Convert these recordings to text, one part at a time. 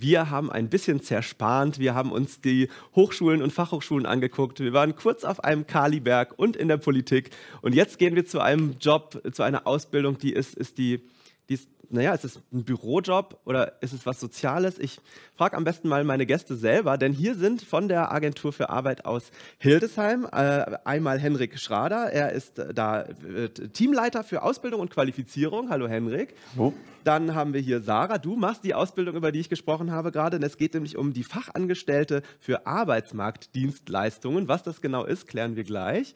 wir haben ein bisschen zerspannt. Wir haben uns die Hochschulen und Fachhochschulen angeguckt. Wir waren kurz auf einem Kaliberg und in der Politik. Und jetzt gehen wir zu einem Job, zu einer Ausbildung, die ist, ist die dies, naja, ist es ein Bürojob oder ist es was Soziales? Ich frage am besten mal meine Gäste selber, denn hier sind von der Agentur für Arbeit aus Hildesheim äh, einmal Henrik Schrader. Er ist äh, da äh, Teamleiter für Ausbildung und Qualifizierung. Hallo Henrik. Hallo. Dann haben wir hier Sarah. Du machst die Ausbildung, über die ich gesprochen habe gerade, es geht nämlich um die Fachangestellte für Arbeitsmarktdienstleistungen. Was das genau ist, klären wir gleich.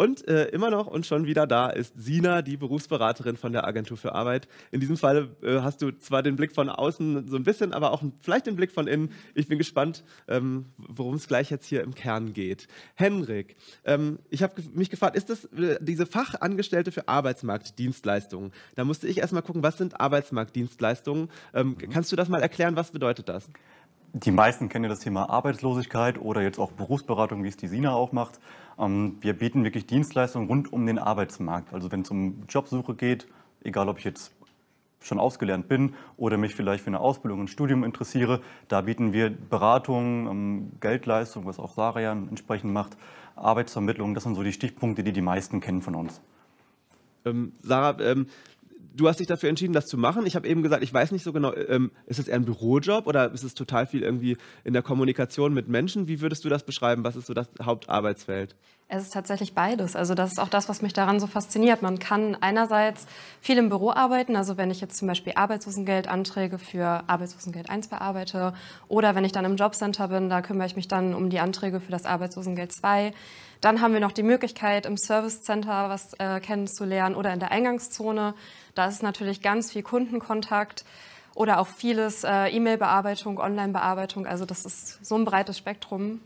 Und äh, immer noch und schon wieder da ist Sina, die Berufsberaterin von der Agentur für Arbeit. In diesem Fall äh, hast du zwar den Blick von außen so ein bisschen, aber auch vielleicht den Blick von innen. Ich bin gespannt, ähm, worum es gleich jetzt hier im Kern geht. Henrik, ähm, ich habe mich gefragt, ist das äh, diese Fachangestellte für Arbeitsmarktdienstleistungen? Da musste ich erstmal gucken, was sind Arbeitsmarktdienstleistungen? Ähm, mhm. Kannst du das mal erklären, was bedeutet das? Die meisten kennen ja das Thema Arbeitslosigkeit oder jetzt auch Berufsberatung, wie es die SINA auch macht. Ähm, wir bieten wirklich Dienstleistungen rund um den Arbeitsmarkt. Also wenn es um Jobsuche geht, egal ob ich jetzt schon ausgelernt bin oder mich vielleicht für eine Ausbildung und ein Studium interessiere. Da bieten wir Beratungen, ähm, Geldleistungen, was auch Sarah ja entsprechend macht, Arbeitsvermittlung. Das sind so die Stichpunkte, die die meisten kennen von uns. Ähm, Sarah, ähm, du hast dich dafür entschieden, das zu machen. Ich habe eben gesagt, ich weiß nicht so genau, ähm, ist es eher ein Bürojob oder ist es total viel irgendwie in der Kommunikation mit Menschen? Wie würdest du das beschreiben? Was ist so das Hauptarbeitsfeld? Es ist tatsächlich beides. Also das ist auch das, was mich daran so fasziniert. Man kann einerseits viel im Büro arbeiten. Also wenn ich jetzt zum Beispiel Arbeitslosengeldanträge für Arbeitslosengeld 1 bearbeite oder wenn ich dann im Jobcenter bin, da kümmere ich mich dann um die Anträge für das Arbeitslosengeld 2. Dann haben wir noch die Möglichkeit, im Service Center was äh, kennenzulernen oder in der Eingangszone. Da ist natürlich ganz viel Kundenkontakt oder auch vieles äh, E-Mail-Bearbeitung, Online-Bearbeitung. Also das ist so ein breites Spektrum.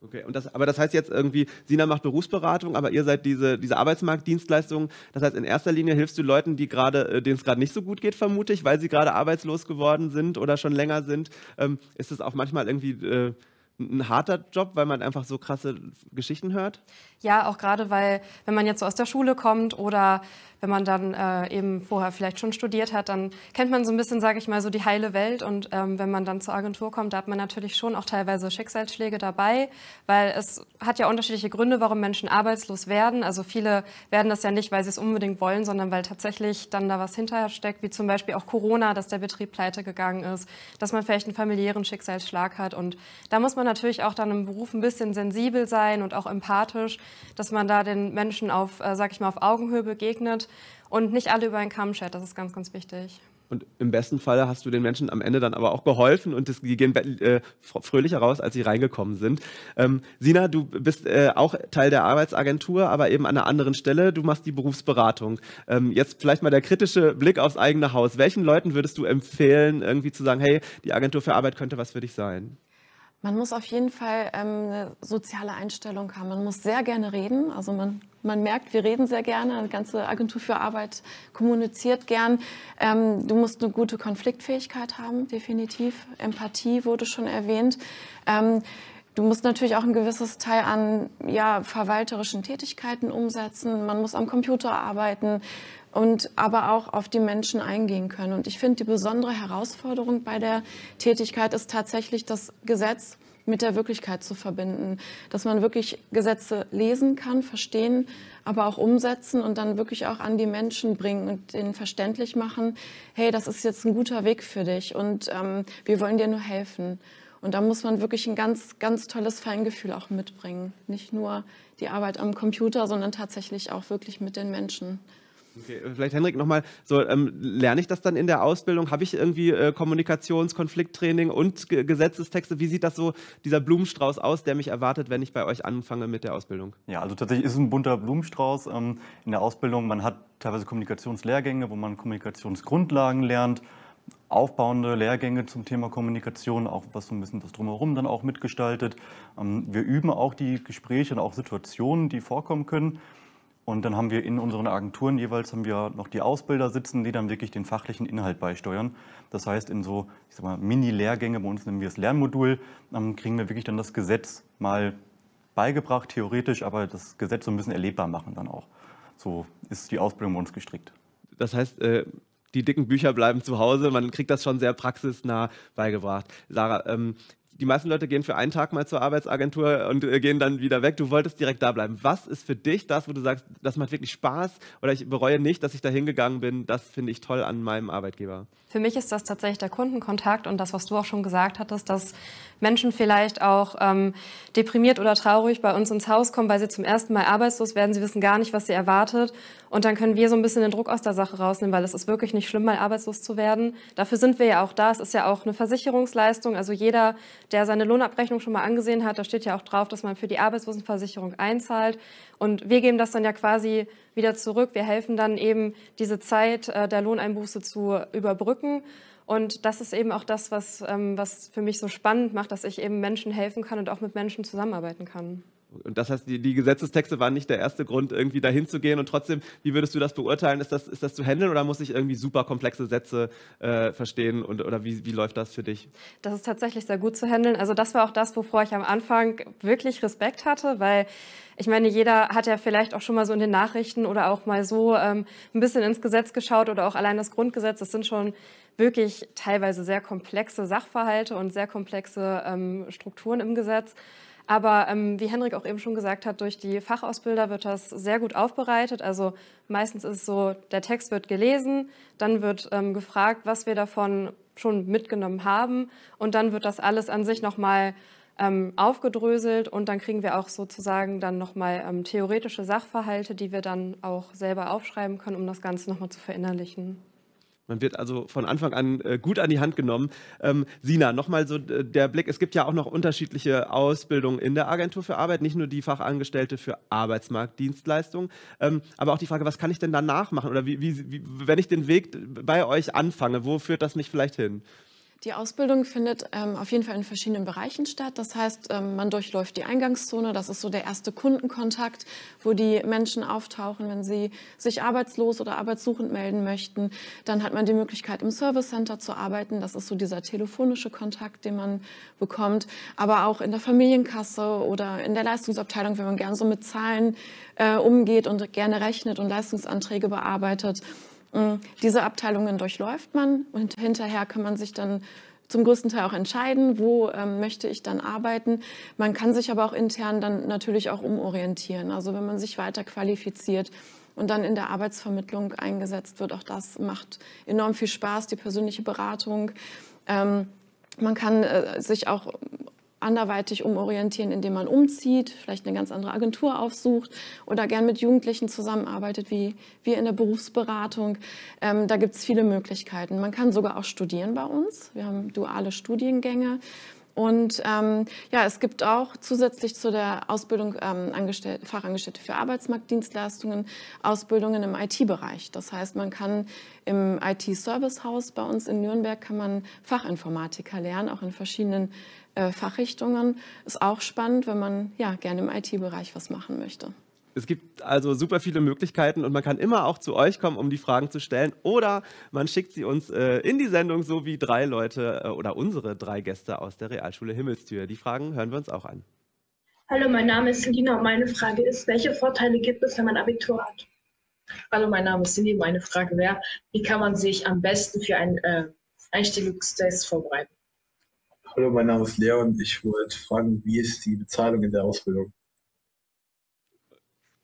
Okay, und das, aber das heißt jetzt irgendwie, Sina macht Berufsberatung, aber ihr seid diese, diese Arbeitsmarktdienstleistungen. Das heißt, in erster Linie hilfst du Leuten, die gerade, äh, denen es gerade nicht so gut geht, vermutlich, weil sie gerade arbeitslos geworden sind oder schon länger sind. Ähm, ist es auch manchmal irgendwie äh, ein harter Job, weil man einfach so krasse Geschichten hört? Ja, auch gerade, weil wenn man jetzt so aus der Schule kommt oder wenn man dann äh, eben vorher vielleicht schon studiert hat, dann kennt man so ein bisschen, sage ich mal, so die heile Welt. Und ähm, wenn man dann zur Agentur kommt, da hat man natürlich schon auch teilweise Schicksalsschläge dabei, weil es hat ja unterschiedliche Gründe, warum Menschen arbeitslos werden. Also viele werden das ja nicht, weil sie es unbedingt wollen, sondern weil tatsächlich dann da was hinterher steckt, wie zum Beispiel auch Corona, dass der Betrieb pleite gegangen ist, dass man vielleicht einen familiären Schicksalsschlag hat. Und da muss man man natürlich auch dann im Beruf ein bisschen sensibel sein und auch empathisch, dass man da den Menschen auf, äh, sag ich mal, auf Augenhöhe begegnet und nicht alle über einen Kamm schert. Das ist ganz, ganz wichtig. Und im besten Fall hast du den Menschen am Ende dann aber auch geholfen und das, die gehen äh, fröhlicher raus, als sie reingekommen sind. Ähm, Sina, du bist äh, auch Teil der Arbeitsagentur, aber eben an einer anderen Stelle. Du machst die Berufsberatung. Ähm, jetzt vielleicht mal der kritische Blick aufs eigene Haus. Welchen Leuten würdest du empfehlen, irgendwie zu sagen, hey, die Agentur für Arbeit könnte was für dich sein? Man muss auf jeden Fall ähm, eine soziale Einstellung haben. Man muss sehr gerne reden. Also man, man merkt, wir reden sehr gerne. Die ganze Agentur für Arbeit kommuniziert gern. Ähm, du musst eine gute Konfliktfähigkeit haben, definitiv. Empathie wurde schon erwähnt. Ähm, Du musst natürlich auch ein gewisses Teil an ja, verwalterischen Tätigkeiten umsetzen. Man muss am Computer arbeiten und aber auch auf die Menschen eingehen können. Und ich finde, die besondere Herausforderung bei der Tätigkeit ist tatsächlich das Gesetz mit der Wirklichkeit zu verbinden, dass man wirklich Gesetze lesen kann, verstehen, aber auch umsetzen und dann wirklich auch an die Menschen bringen und denen verständlich machen, hey, das ist jetzt ein guter Weg für dich und ähm, wir wollen dir nur helfen. Und da muss man wirklich ein ganz, ganz tolles Feingefühl auch mitbringen. Nicht nur die Arbeit am Computer, sondern tatsächlich auch wirklich mit den Menschen. Okay, äh, vielleicht Henrik nochmal, so ähm, lerne ich das dann in der Ausbildung? Habe ich irgendwie äh, Kommunikationskonflikttraining und G Gesetzestexte? Wie sieht das so, dieser Blumenstrauß aus, der mich erwartet, wenn ich bei euch anfange mit der Ausbildung? Ja, also tatsächlich ist ein bunter Blumenstrauß ähm, in der Ausbildung. Man hat teilweise Kommunikationslehrgänge, wo man Kommunikationsgrundlagen lernt aufbauende Lehrgänge zum Thema Kommunikation, auch was so ein bisschen das Drumherum dann auch mitgestaltet. Ähm, wir üben auch die Gespräche und auch Situationen, die vorkommen können. Und dann haben wir in unseren Agenturen jeweils haben wir noch die Ausbilder sitzen, die dann wirklich den fachlichen Inhalt beisteuern. Das heißt, in so ich sag mal, Mini-Lehrgänge, bei uns nennen wir es Lernmodul, ähm, kriegen wir wirklich dann das Gesetz mal beigebracht, theoretisch, aber das Gesetz so ein bisschen erlebbar machen dann auch. So ist die Ausbildung bei uns gestrickt. Das heißt, äh, die dicken Bücher bleiben zu Hause. Man kriegt das schon sehr praxisnah beigebracht. Sarah, ähm, die meisten Leute gehen für einen Tag mal zur Arbeitsagentur und äh, gehen dann wieder weg. Du wolltest direkt da bleiben. Was ist für dich das, wo du sagst, das macht wirklich Spaß oder ich bereue nicht, dass ich da hingegangen bin? Das finde ich toll an meinem Arbeitgeber. Für mich ist das tatsächlich der Kundenkontakt und das, was du auch schon gesagt hattest, dass Menschen vielleicht auch ähm, deprimiert oder traurig bei uns ins Haus kommen, weil sie zum ersten Mal arbeitslos werden. Sie wissen gar nicht, was sie erwartet. Und dann können wir so ein bisschen den Druck aus der Sache rausnehmen, weil es ist wirklich nicht schlimm, mal arbeitslos zu werden. Dafür sind wir ja auch da. Es ist ja auch eine Versicherungsleistung. Also jeder, der seine Lohnabrechnung schon mal angesehen hat, da steht ja auch drauf, dass man für die Arbeitslosenversicherung einzahlt. Und wir geben das dann ja quasi wieder zurück. Wir helfen dann eben, diese Zeit äh, der Lohneinbuße zu überbrücken. Und das ist eben auch das, was, ähm, was für mich so spannend macht, dass ich eben Menschen helfen kann und auch mit Menschen zusammenarbeiten kann. Und das heißt, die, die, Gesetzestexte waren nicht der erste Grund, irgendwie dahin zu gehen. Und trotzdem, wie würdest du das beurteilen? Ist das, ist das zu handeln oder muss ich irgendwie super komplexe Sätze äh, verstehen? Und, oder wie, wie läuft das für dich? Das ist tatsächlich sehr gut zu handeln. Also das war auch das, wovor ich am Anfang wirklich Respekt hatte, weil ich meine, jeder hat ja vielleicht auch schon mal so in den Nachrichten oder auch mal so ähm, ein bisschen ins Gesetz geschaut oder auch allein das Grundgesetz. Das sind schon wirklich teilweise sehr komplexe Sachverhalte und sehr komplexe ähm, Strukturen im Gesetz. Aber ähm, wie Henrik auch eben schon gesagt hat, durch die Fachausbilder wird das sehr gut aufbereitet. Also meistens ist es so, der Text wird gelesen, dann wird ähm, gefragt, was wir davon schon mitgenommen haben und dann wird das alles an sich nochmal ähm, aufgedröselt und dann kriegen wir auch sozusagen dann nochmal ähm, theoretische Sachverhalte, die wir dann auch selber aufschreiben können, um das Ganze nochmal zu verinnerlichen. Man wird also von Anfang an äh, gut an die Hand genommen. Ähm, Sina, nochmal so äh, der Blick. Es gibt ja auch noch unterschiedliche Ausbildungen in der Agentur für Arbeit, nicht nur die Fachangestellte für Arbeitsmarktdienstleistungen. Ähm, aber auch die Frage, was kann ich denn danach machen? Oder wie, wie, wie, wenn ich den Weg bei euch anfange, wo führt das mich vielleicht hin? Die Ausbildung findet ähm, auf jeden Fall in verschiedenen Bereichen statt. Das heißt, ähm, man durchläuft die Eingangszone. Das ist so der erste Kundenkontakt, wo die Menschen auftauchen, wenn sie sich arbeitslos oder arbeitssuchend melden möchten. Dann hat man die Möglichkeit, im Service Center zu arbeiten. Das ist so dieser telefonische Kontakt, den man bekommt. Aber auch in der Familienkasse oder in der Leistungsabteilung, wenn man gerne so mit Zahlen äh, umgeht und gerne rechnet und Leistungsanträge bearbeitet. Mm. Diese Abteilungen durchläuft man und hinterher kann man sich dann zum größten Teil auch entscheiden, wo ähm, möchte ich dann arbeiten. Man kann sich aber auch intern dann natürlich auch umorientieren. Also wenn man sich weiter qualifiziert und dann in der Arbeitsvermittlung eingesetzt wird, auch das macht enorm viel Spaß, die persönliche Beratung. Ähm, man kann äh, sich auch anderweitig umorientieren, indem man umzieht, vielleicht eine ganz andere Agentur aufsucht oder gern mit Jugendlichen zusammenarbeitet, wie wir in der Berufsberatung. Ähm, da gibt es viele Möglichkeiten. Man kann sogar auch studieren bei uns. Wir haben duale Studiengänge. Und ähm, ja, es gibt auch zusätzlich zu der Ausbildung ähm, Fachangestellte für Arbeitsmarktdienstleistungen Ausbildungen im IT-Bereich. Das heißt, man kann im IT-Service-Haus bei uns in Nürnberg kann man Fachinformatiker lernen, auch in verschiedenen äh, Fachrichtungen. Ist auch spannend, wenn man ja gerne im IT-Bereich was machen möchte. Es gibt also super viele Möglichkeiten und man kann immer auch zu euch kommen, um die Fragen zu stellen. Oder man schickt sie uns äh, in die Sendung, so wie drei Leute äh, oder unsere drei Gäste aus der Realschule Himmelstür. Die Fragen hören wir uns auch an. Hallo, mein Name ist Selina und meine Frage ist, welche Vorteile gibt es, wenn man Abitur hat? Hallo, mein Name ist Cindy. Meine Frage wäre, wie kann man sich am besten für einen äh, Einstellungstest vorbereiten? Hallo, mein Name ist Leon. ich wollte fragen, wie ist die Bezahlung in der Ausbildung?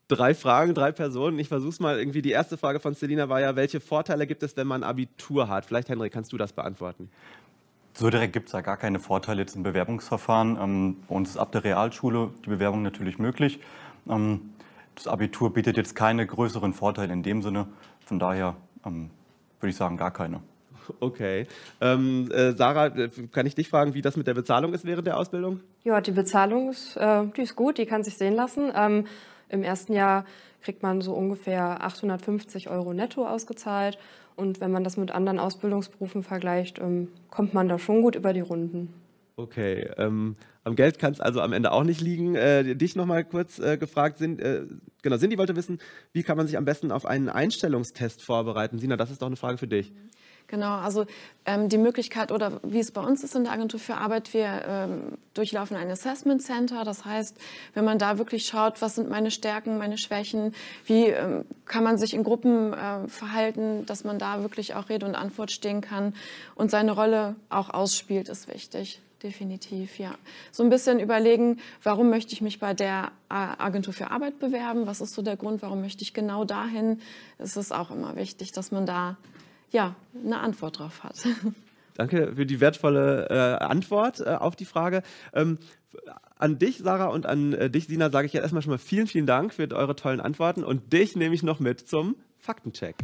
Drei Fragen, drei Personen. Ich versuche es mal irgendwie. Die erste Frage von Selina war ja, welche Vorteile gibt es, wenn man Abitur hat? Vielleicht, Henrik, kannst du das beantworten? So direkt gibt es da gar keine Vorteile jetzt im Bewerbungsverfahren. Ähm, bei uns ist ab der Realschule die Bewerbung natürlich möglich. Ähm, das Abitur bietet jetzt keine größeren Vorteile in dem Sinne. Von daher ähm, würde ich sagen, gar keine. Okay. Ähm, äh, Sarah, äh, kann ich dich fragen, wie das mit der Bezahlung ist während der Ausbildung? Ja, die Bezahlung ist, äh, die ist gut, die kann sich sehen lassen. Ähm, Im ersten Jahr kriegt man so ungefähr 850 Euro netto ausgezahlt. Und wenn man das mit anderen Ausbildungsberufen vergleicht, ähm, kommt man da schon gut über die Runden. Okay, ähm, am Geld kann es also am Ende auch nicht liegen. Äh, dich nochmal kurz äh, gefragt, sind, äh, genau, Cindy wollte wissen, wie kann man sich am besten auf einen Einstellungstest vorbereiten? Sina, das ist doch eine Frage für dich. Mhm. Genau, also ähm, die Möglichkeit oder wie es bei uns ist in der Agentur für Arbeit, wir ähm, durchlaufen ein Assessment Center. Das heißt, wenn man da wirklich schaut, was sind meine Stärken, meine Schwächen, wie ähm, kann man sich in Gruppen äh, verhalten, dass man da wirklich auch Rede und Antwort stehen kann und seine Rolle auch ausspielt, ist wichtig. Definitiv, ja. So ein bisschen überlegen, warum möchte ich mich bei der Agentur für Arbeit bewerben? Was ist so der Grund, warum möchte ich genau dahin? Es ist auch immer wichtig, dass man da ja, eine Antwort drauf hat. Danke für die wertvolle äh, Antwort äh, auf die Frage. Ähm, an dich, Sarah, und an äh, dich, Sina, sage ich jetzt erstmal schon mal vielen, vielen Dank für eure tollen Antworten. Und dich nehme ich noch mit zum Faktencheck.